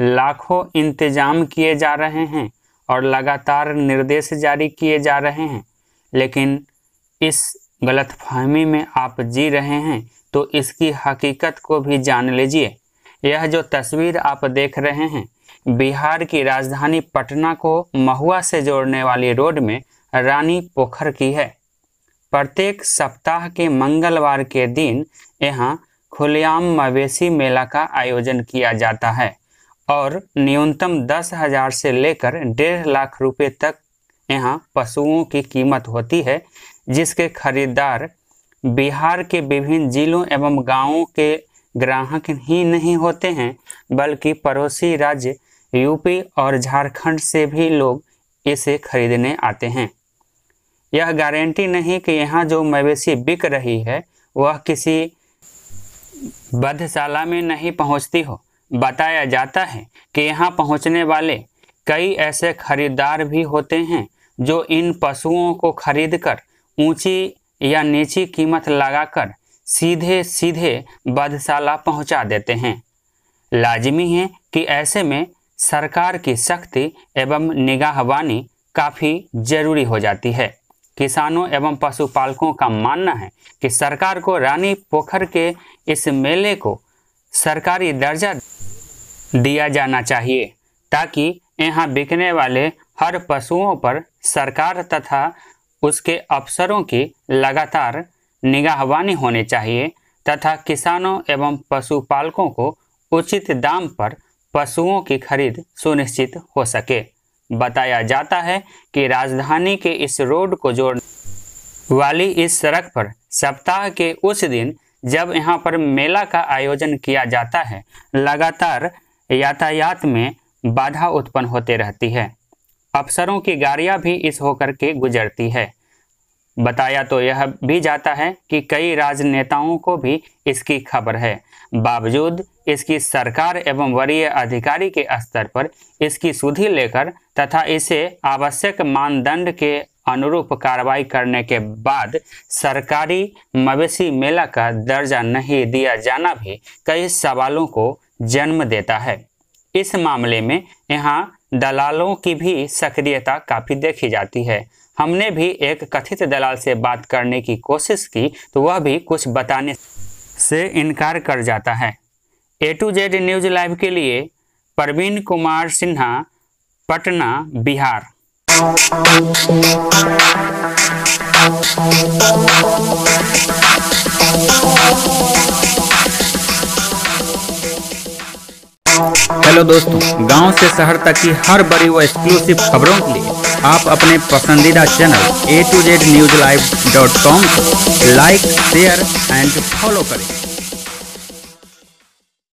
लाखों इंतजाम किए जा रहे हैं और लगातार निर्देश जारी किए जा रहे हैं लेकिन इस गलतफहमी में आप जी रहे हैं तो इसकी हकीकत को भी जान लीजिए यह जो तस्वीर आप देख रहे हैं बिहार की राजधानी पटना को महुआ से जोड़ने वाली रोड में रानी पोखर की है प्रत्येक सप्ताह के मंगलवार के दिन यहाँ खुलेआम मवेशी मेला का आयोजन किया जाता है और न्यूनतम दस हजार से लेकर डेढ़ लाख रुपए तक यहाँ पशुओं की कीमत होती है जिसके खरीदार बिहार के विभिन्न जिलों एवं गांवों के ग्राहक ही नहीं होते हैं बल्कि पड़ोसी राज्य यूपी और झारखंड से भी लोग इसे खरीदने आते हैं यह गारंटी नहीं कि यहाँ जो मवेशी बिक रही है वह किसी बधशाला में नहीं पहुँचती हो बताया जाता है कि यहाँ पहुँचने वाले कई ऐसे खरीदार भी होते हैं जो इन पशुओं को खरीदकर ऊंची या नीची कीमत लगाकर सीधे सीधे बधशाला पहुंचा देते हैं लाजमी है कि ऐसे में सरकार की सख्ती एवं निगाहवानी काफ़ी जरूरी हो जाती है किसानों एवं पशुपालकों का मानना है कि सरकार को रानी पोखर के इस मेले को सरकारी दर्जा दिया जाना चाहिए ताकि यहाँ बिकने वाले हर पशुओं पर सरकार तथा उसके अफसरों की लगातार निगाहवानी होनी चाहिए तथा किसानों एवं पशुपालकों को उचित दाम पर पशुओं की खरीद सुनिश्चित हो सके बताया जाता है कि राजधानी के इस रोड को जोड़ वाली इस सड़क पर सप्ताह के उस दिन जब यहाँ पर मेला का आयोजन किया जाता है लगातार यातायात में बाधा उत्पन्न होते रहती है अफसरों की गाड़ियाँ भी इस होकर के गुजरती है बताया तो यह भी जाता है कि कई राजनेताओं को भी इसकी खबर है बावजूद इसकी सरकार एवं वरीय अधिकारी के स्तर पर इसकी सुधि लेकर तथा इसे आवश्यक मानदंड के अनुरूप कार्रवाई करने के बाद सरकारी मवेशी मेला का दर्जा नहीं दिया जाना भी कई सवालों को जन्म देता है इस मामले में यहाँ दलालों की भी सक्रियता काफ़ी देखी जाती है हमने भी एक कथित दलाल से बात करने की कोशिश की तो वह भी कुछ बताने से इनकार कर जाता है A to Z news live के लिए प्रवीण कुमार सिन्हा पटना बिहार हेलो दोस्तों गांव से शहर तक की हर बड़ी व एक्सक्लूसिव खबरों के लिए आप अपने पसंदीदा channel A to Z news live dot com को लाइक शेयर एंड फॉलो करें